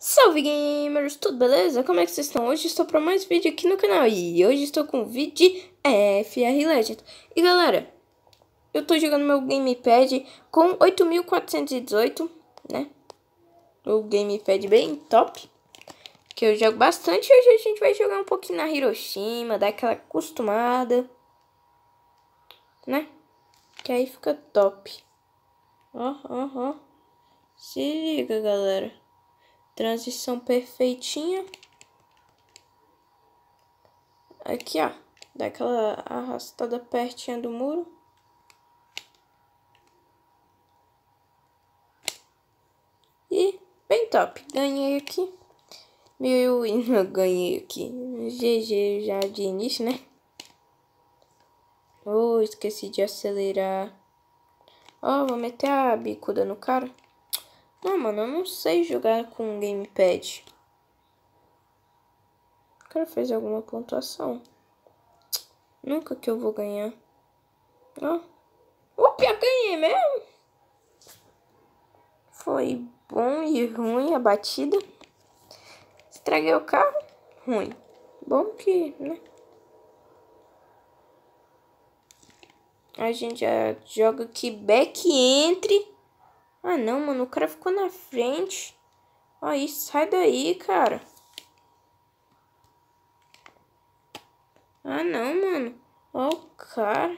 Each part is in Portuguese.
Salve gamers, tudo beleza? Como é que vocês estão? Hoje estou para mais vídeo aqui no canal e hoje estou com o vídeo de FR Legend. E galera, eu estou jogando meu gamepad com 8418, né? O gamepad bem top, que eu jogo bastante. Hoje a gente vai jogar um pouquinho na Hiroshima, dar aquela acostumada, né? Que aí fica top. Ó, ó, ó. Se liga, galera. Transição perfeitinha. Aqui, ó. Dá aquela arrastada pertinha do muro. E bem top. Ganhei aqui. Meu eu ganhei aqui. GG já de início, né? Oh, esqueci de acelerar. Ó, oh, vou meter a bicuda no cara. Não, ah, mano, eu não sei jogar com um gamepad. O cara fez alguma pontuação. Nunca que eu vou ganhar. Ó. Oh. Opa, ganhei mesmo. Foi bom e ruim a batida. Estraguei o carro. Ruim. Bom que, né? A gente já joga aqui back entre ah, não, mano. O cara ficou na frente. Aí, sai daí, cara. Ah, não, mano. Ó o cara.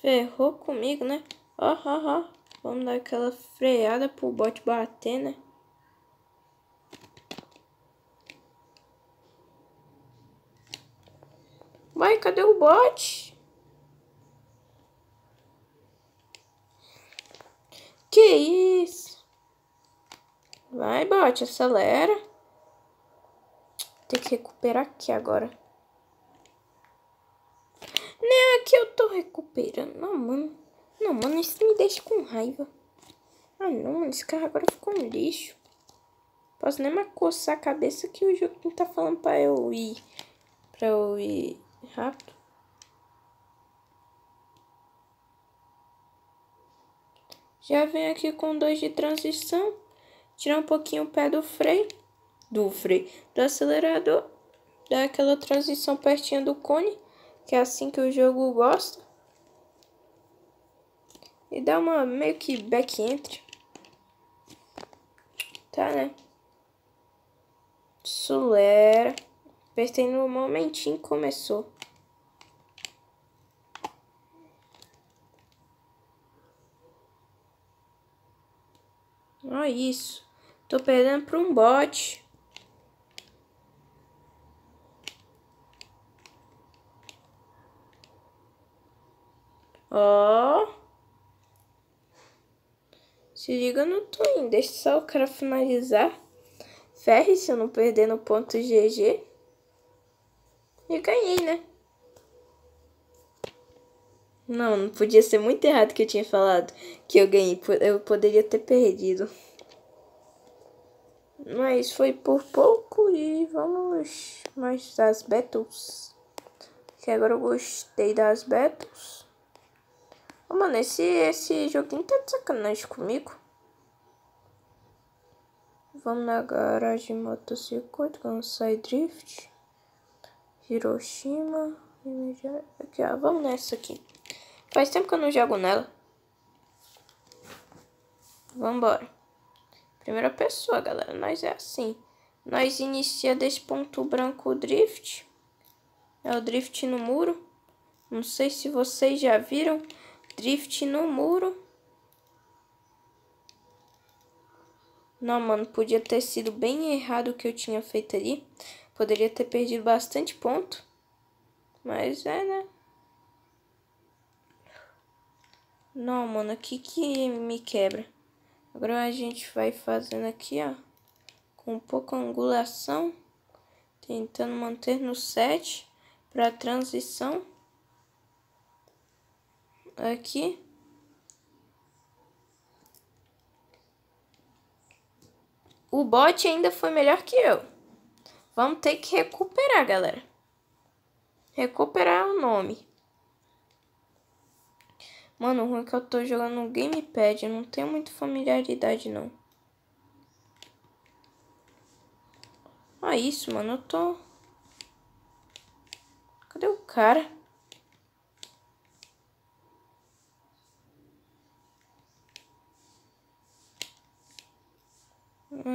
Ferrou comigo, né? Ó, ó, ó. Vamos dar aquela freada pro bot bater, né? Vai, cadê o bot? É isso? Vai, bot, acelera. Tem que recuperar aqui agora. Nem né, aqui eu tô recuperando. Não, mano. Não, mano, isso me deixa com raiva. Ah, não, mano, esse carro agora ficou um lixo. Posso nem mais coçar a cabeça que o jogo tá falando pra eu ir. Pra eu ir rápido. Já vem aqui com dois de transição. Tirar um pouquinho o pé do freio. Do freio. Do acelerador. Dá aquela transição pertinho do cone. Que é assim que o jogo gosta. E dá uma meio que back entry. Tá, né? Sulera. Apertei no momentinho começou. Olha isso. Tô perdendo pra um bot. Ó. Se liga no Twin. Deixa só o cara finalizar. Ferre se eu não perder no ponto GG. E ganhei, né? Não, não podia ser muito errado que eu tinha falado que eu ganhei. Eu poderia ter perdido. Mas foi por pouco e vamos mais das battles. Que agora eu gostei das battles. Oh, mano, esse, esse joguinho tá de sacanagem comigo. Vamos na garagem motocicleta, com sair drift. Hiroshima. Aqui, ó, vamos nessa aqui. Faz tempo que eu não jogo nela. Vambora. Primeira pessoa, galera. Nós é assim. Nós inicia desse ponto branco o drift. É o drift no muro. Não sei se vocês já viram. Drift no muro. Não, mano, podia ter sido bem errado o que eu tinha feito ali. Poderia ter perdido bastante ponto. Mas é, né? Não, mano, que que me quebra. Agora a gente vai fazendo aqui, ó, com pouco angulação, tentando manter no 7 para transição. Aqui. O bot ainda foi melhor que eu. Vamos ter que recuperar, galera. Recuperar o nome. Mano, o ruim é que eu tô jogando um gamepad. Eu não tenho muita familiaridade, não. Ah, isso, mano. Eu tô... Cadê o cara?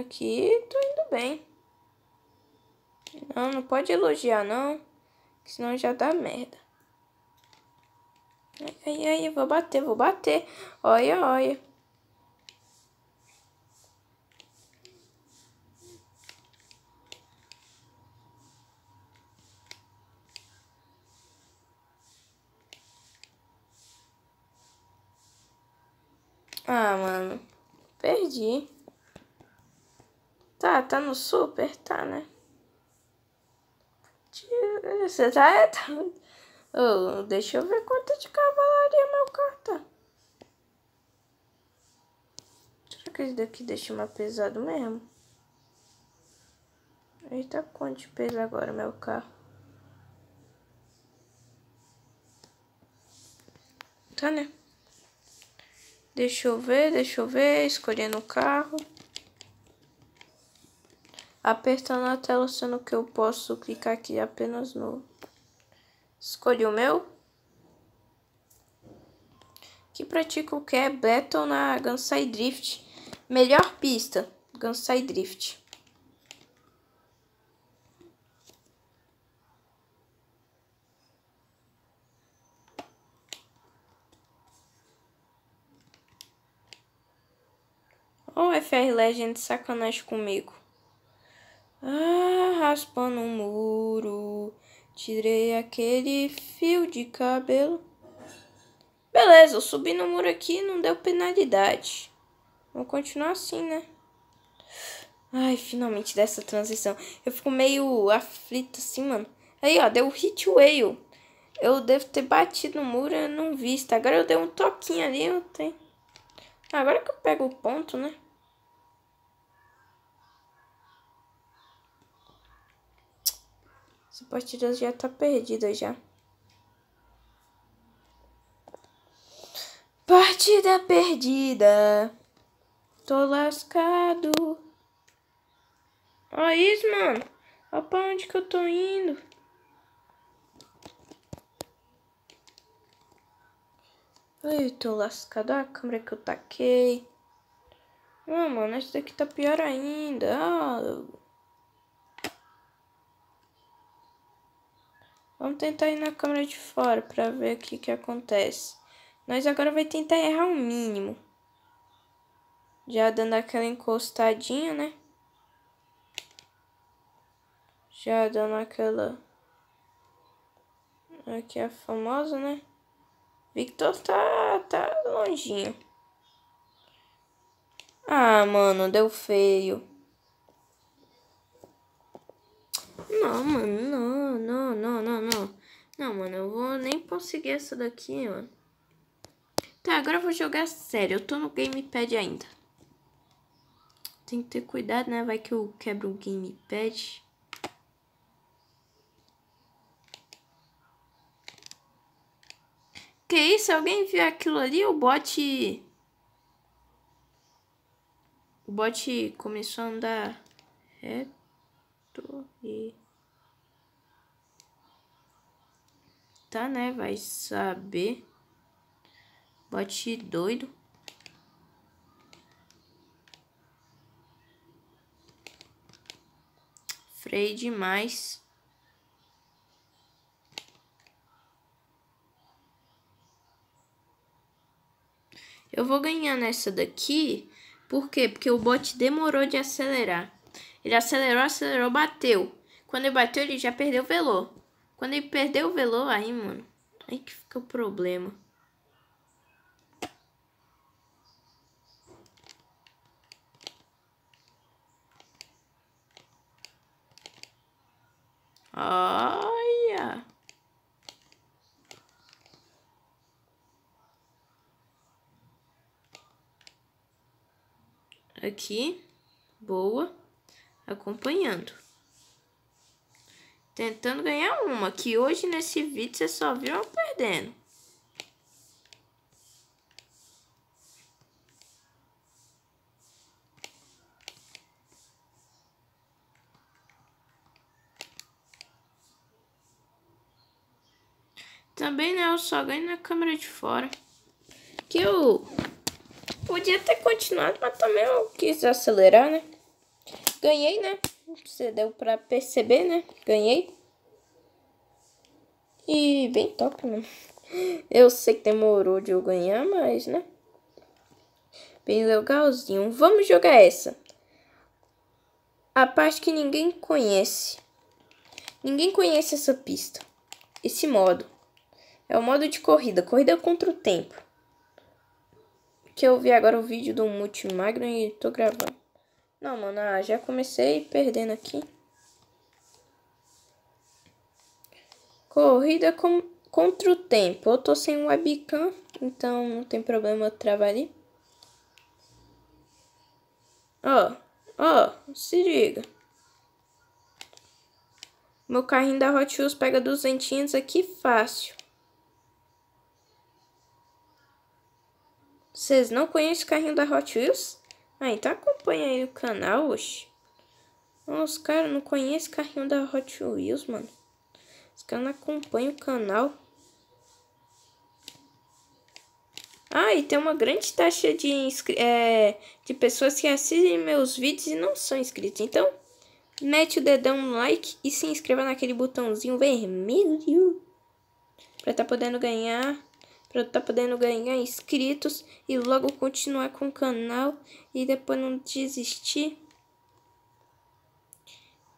Aqui, tô indo bem. Não, não pode elogiar, não. Senão já dá merda. Ai, ai, eu vou bater, vou bater. Olha, olha. Ah, mano. Perdi. Tá, tá no super? Tá, né? Você tá... tá... Oh, deixa eu ver quanto de cabelo. Cadê meu carta? Será que esse daqui deixa mais pesado mesmo? Eita, quanto de peso agora, meu carro. Tá, né? Deixa eu ver, deixa eu ver, escolhendo o carro. Apertando a tela, sendo que eu posso clicar aqui apenas no... Escolhi o meu que pratica o que é Battle na Gansai Drift. Melhor pista, Gansai Drift. O oh, FR Legend sacanagem comigo. Ah, raspando um muro, tirei aquele fio de cabelo. Beleza, eu subi no muro aqui e não deu penalidade. Vou continuar assim, né? Ai, finalmente dessa transição. Eu fico meio aflito assim, mano. Aí, ó, deu hit whale. Eu devo ter batido no muro e não visto. Agora eu dei um toquinho ali, eu tenho... Ah, agora que eu pego o ponto, né? Essa partida já tá perdida já. Partida perdida. Tô lascado. Olha isso, mano. Olha pra onde que eu tô indo. Ai, eu tô lascado. Olha a câmera que eu taquei. Ah, mano, esse daqui tá pior ainda. Ah. Vamos tentar ir na câmera de fora pra ver o que que acontece. Nós agora vai tentar errar o um mínimo. Já dando aquela encostadinha, né? Já dando aquela... Aqui a famosa, né? Victor tá, tá longinho. Ah, mano, deu feio. Não, mano, não, não, não, não, não. Não, mano, eu vou nem conseguir essa daqui, mano. Tá, agora eu vou jogar sério. Eu tô no gamepad ainda. Tem que ter cuidado, né? Vai que eu quebro o gamepad. Que isso? Alguém viu aquilo ali? O bot... O bot começou a andar reto e... Tá, né? Vai saber... Bote doido. Freio demais. Eu vou ganhar nessa daqui, por quê? Porque o bot demorou de acelerar. Ele acelerou, acelerou, bateu. Quando ele bateu, ele já perdeu o velô. Quando ele perdeu o velô, aí, mano, aí que fica o problema. Olha! Aqui, boa, acompanhando. Tentando ganhar uma, que hoje nesse vídeo você só viu eu perdendo. Também, né? Eu só ganho na câmera de fora. Que eu podia ter continuado, mas também eu quis acelerar, né? Ganhei, né? Você deu pra perceber, né? Ganhei. E bem top, né? Eu sei que demorou de eu ganhar, mas, né? Bem legalzinho. Vamos jogar essa. A parte que ninguém conhece. Ninguém conhece essa pista. Esse modo. É o modo de corrida, corrida contra o tempo. Que eu vi agora o vídeo do Multimagno e tô gravando. Não, mano, ah, já comecei perdendo aqui. Corrida com, contra o tempo. Eu tô sem webcam, então não tem problema eu travar ali. Ó, ó, se liga. Meu carrinho da Hot Wheels pega duzentinhos aqui fácil. Vocês não conhecem o carrinho da Hot Wheels? Ah, então acompanha aí o canal, oxe. Os caras não conhecem o carrinho da Hot Wheels, mano. Os caras não acompanham o canal. Ah, e tem uma grande taxa de, é, de pessoas que assistem meus vídeos e não são inscritos. Então, mete o dedão no like e se inscreva naquele botãozinho vermelho. Pra tá podendo ganhar para estar tá podendo ganhar inscritos e logo continuar com o canal e depois não desistir.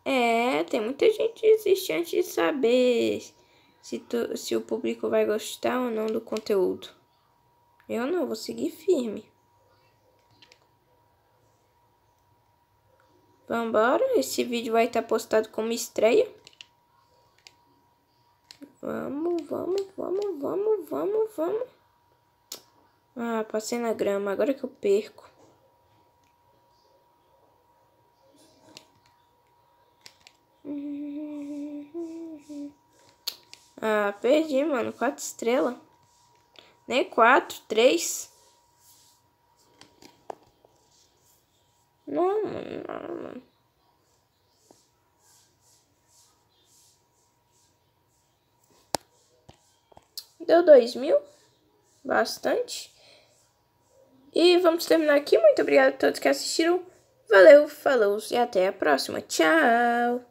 É, tem muita gente desistir antes de saber se, tu, se o público vai gostar ou não do conteúdo. Eu não, vou seguir firme. Vambora, esse vídeo vai estar tá postado como estreia. Vamos, vamos, vamos, vamos, vamos, vamos. Ah, passei na grama, agora que eu perco. Ah, perdi, mano. Quatro estrelas. Nem quatro, três. Não, não, mano. Deu 2 mil. Bastante. E vamos terminar aqui. Muito obrigado a todos que assistiram. Valeu, falou e até a próxima. Tchau!